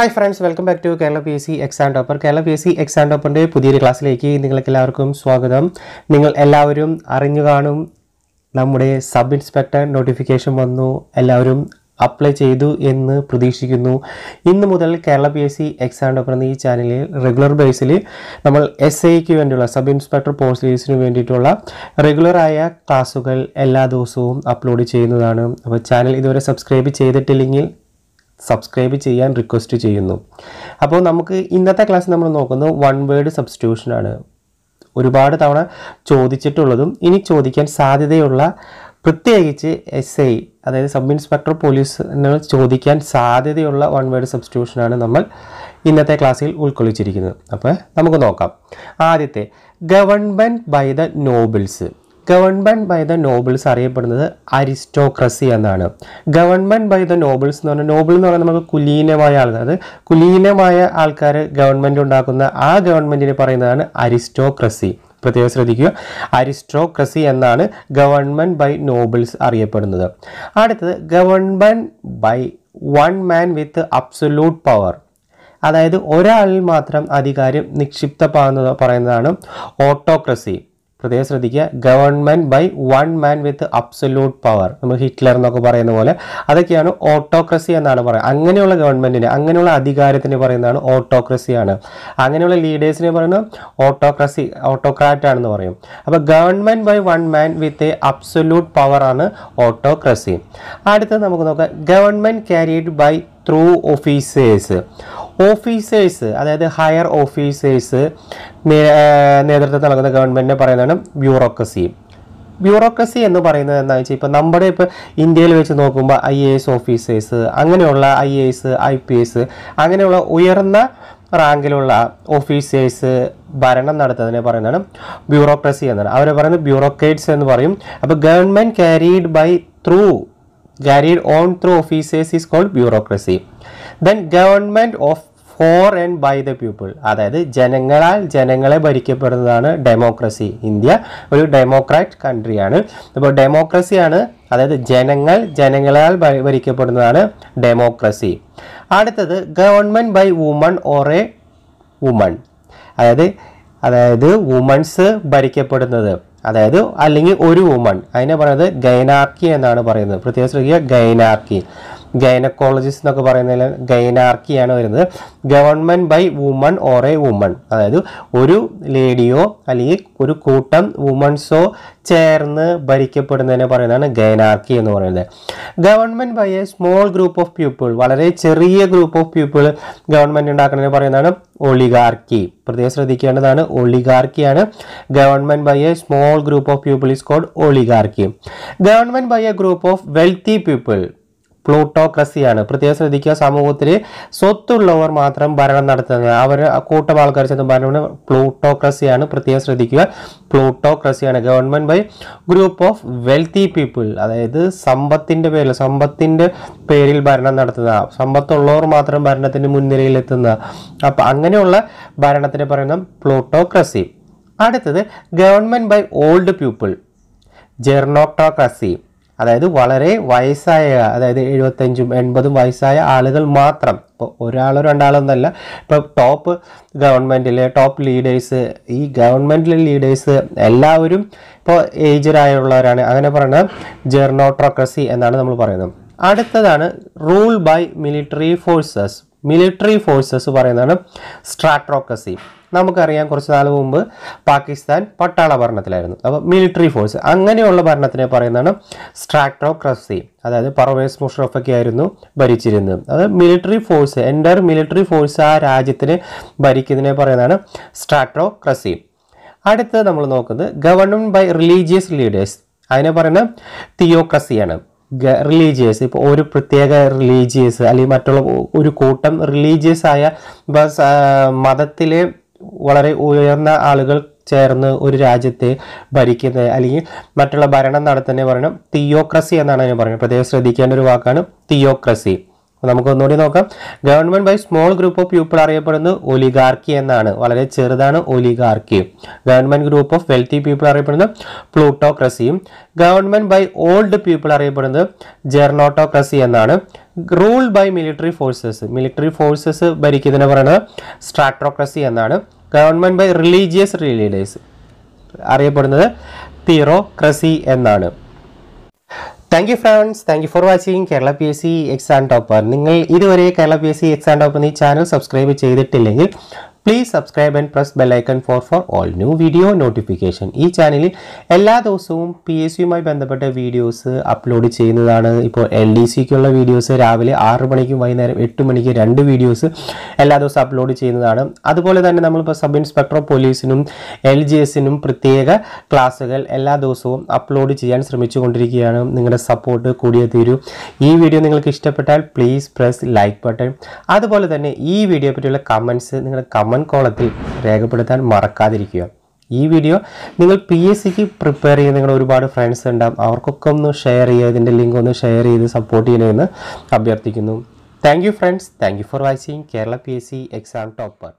hi friends welcome back to Kerala P S C exam topper Kerala P S C exam ടോപ്പറിൻ്റെ പുതിയൊരു ക്ലാസ്സിലേക്ക് നിങ്ങൾക്കെല്ലാവർക്കും സ്വാഗതം നിങ്ങൾ എല്ലാവരും അറിഞ്ഞു കാണും നമ്മുടെ സബ് ഇൻസ്പെക്ടർ നോട്ടിഫിക്കേഷൻ വന്നു എല്ലാവരും അപ്ലൈ ചെയ്തു എന്ന് പ്രതീക്ഷിക്കുന്നു ഇന്ന് മുതൽ Kerala P S C exam topper എന്ന ഈ ചാനലിൽ റെഗുലർ ബേസിൽ നമ്മൾ എസ് ഐക്ക് വേണ്ടിയുള്ള സബ് ഇൻസ്പെക്ടർ പോസ്റ്റേഴ്സിന് വേണ്ടിയിട്ടുള്ള റെഗുലറായ ക്ലാസ്സുകൾ എല്ലാ ദിവസവും അപ്ലോഡ് ചെയ്യുന്നതാണ് അപ്പോൾ ചാനൽ ഇതുവരെ സബ്സ്ക്രൈബ് ചെയ്തിട്ടില്ലെങ്കിൽ സബ്സ്ക്രൈബ് ചെയ്യാൻ റിക്വസ്റ്റ് ചെയ്യുന്നു അപ്പോൾ നമുക്ക് ഇന്നത്തെ ക്ലാസ് നമ്മൾ നോക്കുന്നത് വൺ വേർഡ് സബ്സ്റ്റിറ്റ്യൂഷനാണ് ഒരുപാട് തവണ ചോദിച്ചിട്ടുള്ളതും ഇനി ചോദിക്കാൻ സാധ്യതയുള്ള പ്രത്യേകിച്ച് എസ് ഐ അതായത് സബ് ഇൻസ്പെക്ടർ പോലീസിന് ചോദിക്കാൻ സാധ്യതയുള്ള വൺ വേർഡ് സബ്സ്റ്റിറ്റ്യൂഷനാണ് നമ്മൾ ഇന്നത്തെ ക്ലാസ്സിൽ ഉൾക്കൊള്ളിച്ചിരിക്കുന്നത് അപ്പോൾ നമുക്ക് നോക്കാം ആദ്യത്തെ government by the nobles government by the nobles അറിയപ്പെടുന്നത് അരിസ്റ്റോക്രസി എന്നാണ് ഗവൺമെൻറ് ബൈ ദ നോബിൾസ് എന്ന് പറഞ്ഞാൽ നോബിൾ എന്ന് പറഞ്ഞാൽ നമുക്ക് കുലീനമായ ആൾക്കാർ അത് കുലീനമായ ആൾക്കാർ ഗവൺമെൻറ് ഉണ്ടാക്കുന്ന ആ ഗവൺമെൻറ്റിന് പറയുന്നതാണ് അരിസ്റ്റോക്രസി പ്രത്യേകം ശ്രദ്ധിക്കുക അരിസ്ട്രോക്രസി എന്നാണ് ഗവൺമെൻറ് ബൈ നോബിൾസ് അറിയപ്പെടുന്നത് അടുത്തത് government by one man with absolute power അതായത് ഒരാളിൽ മാത്രം അധികാരം നിക്ഷിപ്തമാകുന്നത് പറയുന്നതാണ് ഓട്ടോക്രസി പ്രത്യേകം ശ്രദ്ധിക്കുക government by one man with absolute power നമ്മൾ ഹിറ്റ്ലർ എന്നൊക്കെ പറയുന്ന പോലെ അതൊക്കെയാണ് ഓട്ടോക്രസി എന്നാണ് പറയുക അങ്ങനെയുള്ള ഗവൺമെൻറ്റിന് അങ്ങനെയുള്ള അധികാരത്തിന് പറയുന്നതാണ് ഓട്ടോക്രസിയാണ് അങ്ങനെയുള്ള ലീഡേഴ്സിനെ പറയുന്ന ഓട്ടോക്രസി ഓട്ടോക്രാറ്റ് ആണെന്ന് പറയും അപ്പോൾ government by one man with a absolute പവറാണ് ഓട്ടോക്രസി അടുത്തത് നമുക്ക് നോക്കാം government carried by through officers officers അതായത് ഹയർ ഓഫീസേഴ്സ് നേതൃത്വം നൽകുന്ന ഗവൺമെൻറ്റിനെ പറയുന്നതാണ് ബ്യൂറോക്രസി ബ്യൂറോക്രസി എന്ന് പറയുന്നത് എന്താണെന്ന് വെച്ചാൽ ഇപ്പോൾ നമ്മുടെ ഇപ്പോൾ ഇന്ത്യയിൽ വെച്ച് നോക്കുമ്പോൾ ഐ എ എസ് ഓഫീസേഴ്സ് അങ്ങനെയുള്ള I A S I P S അങ്ങനെയുള്ള ഉയർന്ന റാങ്കിലുള്ള ഓഫീസേഴ്സ് ഭരണം നടത്തുന്നതിനെ പറയുന്നതാണ് ബ്യൂറോക്രസി എന്നാണ് അവരെ പറയുന്നത് ബ്യൂറോക്രേറ്റ്സ് എന്ന് പറയും അപ്പോൾ government carried by through carried on through officers is called bureaucracy then government of for and by the people അതായത് ജനങ്ങളാൽ ജനങ്ങളെ ഭരിക്കപ്പെടുന്നതാണ് ഡെമോക്രസി ഇന്ത്യ ഒരു ഡെമോക്രാറ്റ് കൺട്രിയാണ് അപ്പോൾ ഡെമോക്രസിയാണ് അതായത് ജനങ്ങൾ ജനങ്ങളാൽ ഭരിക്കപ്പെടുന്നതാണ് ഡെമോക്രസി അടുത്തത് government by woman or a woman അതായത് അതായത് വുമൺസ് ഭരിക്കപ്പെടുന്നത് അതായത് അല്ലെങ്കിൽ ഒരു വുമൺ അതിനെ പറയുന്നത് ഗൈനാർക്കി എന്നാണ് പറയുന്നത് പ്രത്യേകം ശ്രദ്ധിക്കുക ഗൈനാർക്കി ഗൈനക്കോളജിസ്റ്റ് എന്നൊക്കെ പറയുന്നതിൽ ഗൈനാർക്കിയാണ് വരുന്നത് government by woman or a woman അതായത് ഒരു ലേഡിയോ അല്ലെങ്കിൽ ഒരു കൂട്ടം വുമൺസോ ചേർന്ന് ഭരിക്കപ്പെടുന്നതിനെ പറയുന്നതാണ് ഗൈനാർക്കി എന്ന് പറയുന്നത് government by a small group of people വളരെ ചെറിയ ഗ്രൂപ്പ് ഓഫ് പീപ്പിൾ ഗവൺമെൻറ് ഉണ്ടാക്കുന്നതിനെ പറയുന്നതാണ് ഒളിഗാർക്കി പ്രത്യേകം ശ്രദ്ധിക്കേണ്ടതാണ് ഒളിഗാർക്കിയാണ് government by a small group of people is called oligarchy government by a group of wealthy people പ്ലൂട്ടോക്രസിയാണ് പ്രത്യേകം ശ്രദ്ധിക്കുക സമൂഹത്തിൽ സ്വത്തുള്ളവർ മാത്രം ഭരണം നടത്തുന്നത് അവർ കൂട്ടം ആൾക്കാർ ചെന്ന് ഭരണം പ്ലൂട്ടോക്രസിയാണ് പ്രത്യേകം ശ്രദ്ധിക്കുക പ്ലൂട്ടോക്രസിയാണ് government by group of wealthy people അതായത് സമ്പത്തിൻ്റെ പേരിൽ സമ്പത്തിൻ്റെ പേരിൽ ഭരണം നടത്തുന്ന സമ്പത്തുള്ളവർ മാത്രം ഭരണത്തിൻ്റെ മുൻനിരയിലെത്തുന്ന അപ്പം അങ്ങനെയുള്ള ഭരണത്തിനെ പറയുന്ന പ്ലൂട്ടോക്രസി അടുത്തത് government by old people gerontocracy അതായത് വളരെ വയസ്സായ അതായത് എഴുപത്തഞ്ചും എൺപതും വയസ്സായ ആളുകൾ മാത്രം ഇപ്പോൾ ഒരാളോ രണ്ടാളോ ഒന്നല്ല ഇപ്പോൾ ടോപ്പ് ഗവൺമെൻറ്റിലെ ടോപ്പ് ലീഡേഴ്സ് ഈ ഗവൺമെൻറ്റിലെ ലീഡേഴ്സ് എല്ലാവരും ഇപ്പോൾ ഏജറായുള്ളവരാണ് അങ്ങനെ പറയുന്നത് ജെർണോട്രോക്രസി എന്നാണ് നമ്മൾ പറയുന്നത് അടുത്തതാണ് rule by military forces military forces പറയുന്നതാണ് സ്ട്രാട്രോക്കസി നമുക്കറിയാം കുറച്ച് നാൾ മുമ്പ് പാകിസ്ഥാൻ പട്ടാള ഭരണത്തിലായിരുന്നു അപ്പോൾ മിലിറ്ററി ഫോഴ്സ് അങ്ങനെയുള്ള ഭരണത്തിനെ പറയുന്നതാണ് സ്ട്രാക്ടോക്രസി അതായത് പർവേസ് മുഷറഫൊക്കെ ആയിരുന്നു ഭരിച്ചിരുന്നത് അത് മിലിറ്ററി ഫോഴ്സ് എൻ്റർ മിലിറ്ററി ഫോഴ്സ് ആ രാജ്യത്തിന് ഭരിക്കുന്നതിനെ പറയുന്നതാണ് സ്ട്രാക്ടോക്രസി അടുത്തത് നമ്മൾ നോക്കുന്നത് ഗവൺമെൻറ് ബൈ റിലീജിയസ് ലീഡേഴ്സ് അതിനെ പറയുന്ന തിയോക്രസിയാണ് റിലീജിയസ് ഇപ്പോൾ ഒരു പ്രത്യേക റിലീജിയസ് അല്ലെങ്കിൽ മറ്റുള്ള ഒരു കൂട്ടം റിലീജിയസ് ആയ മതത്തിലെ വളരെ ഉയർന്ന ആളുകൾ ചേർന്ന് ഒരു രാജ്യത്തെ ഭരിക്കുന്നത് അല്ലെങ്കിൽ മറ്റുള്ള ഭരണം നടത്തുന്നത് പറയണം തിയോക്രസി എന്നാണ് അതിന് പറയുന്നത് പ്രത്യേകം ശ്രദ്ധിക്കേണ്ട ഒരു വാക്കാണ് തിയോക്രസി നമുക്ക് ഒന്നുകൂടി നോക്കാം government by small group of people അറിയപ്പെടുന്നത് ഒലിഗാർക്കി എന്നാണ് വളരെ ചെറുതാണ് oligarchy government group of wealthy people അറിയപ്പെടുന്നത് പ്ലൂട്ടോക്രസിയും ഗവൺമെന്റ് ബൈ ഓൾഡ് പീപ്പിൾ അറിയപ്പെടുന്നത് ജെർണോട്ടോക്രസി എന്നാണ് ruled by military forces military forces ഭരിക്കുന്നതിന് പറയുന്നത് സ്ട്രാട്രോക്രസി എന്നാണ് ഗവൺമെന്റ് ബൈ റിലീജിയസ് ലീഡേഴ്സ് അറിയപ്പെടുന്നത് തിറോക്രസി എന്നാണ് thank you friends thank you for watching Kerala P S C exam topper നിങ്ങൾ ഇതുവരെ Kerala P S C exam topper ഈ ചാനൽ സബ്സ്ക്രൈബ് ചെയ്തിട്ടില്ലെങ്കിൽ please subscribe and press bell icon for for all new video notification ഈ ചാനലിൽ എല്ലാ ദിവസവും P S സിയുമായി ബന്ധപ്പെട്ട videos upload ചെയ്യുന്നതാണ് ഇപ്പോൾ എൽ ഡി സിക്കുള്ള വീഡിയോസ് രാവിലെ ആറ് മണിക്കും വൈകുന്നേരം എട്ട് മണിക്ക് രണ്ട് വീഡിയോസ് എല്ലാ ദിവസവും അപ്ലോഡ് ചെയ്യുന്നതാണ് അതുപോലെ തന്നെ നമ്മളിപ്പോൾ സബ് ഇൻസ്പെക്ടർ ഓഫ് പോലീസിനും എൽ ജി എസിനും പ്രത്യേക ക്ലാസ്സുകൾ എല്ലാ ദിവസവും അപ്ലോഡ് ചെയ്യാൻ ശ്രമിച്ചുകൊണ്ടിരിക്കുകയാണ് നിങ്ങളുടെ സപ്പോർട്ട് കൂടിയേ തീരൂ ഈ വീഡിയോ നിങ്ങൾക്ക് ഇഷ്ടപ്പെട്ടാൽ പ്ലീസ് പ്രസ് ലൈക്ക് ബട്ടൺ അതുപോലെ തന്നെ ഈ വീഡിയോ പറ്റിയുള്ള കമൻസ് നിങ്ങളുടെ കമൻസ് കമൻറ്റ് കോളത്തിൽ രേഖപ്പെടുത്താൻ മറക്കാതിരിക്കുക ഈ വീഡിയോ നിങ്ങൾ പി എസ് സിക്ക് പ്രിപ്പയർ ചെയ്യുന്ന നിങ്ങളുടെ ഒരുപാട് ഫ്രണ്ട്സ് ഉണ്ടാകും അവർക്കൊക്കെ ഒന്ന് ഷെയർ ചെയ്യുക ഇതിൻ്റെ ലിങ്ക് ഒന്ന് ഷെയർ ചെയ്ത് സപ്പോർട്ട് ചെയ്യണമെന്ന് അഭ്യർത്ഥിക്കുന്നു thank you friends thank you for watching Kerala P S C exam topper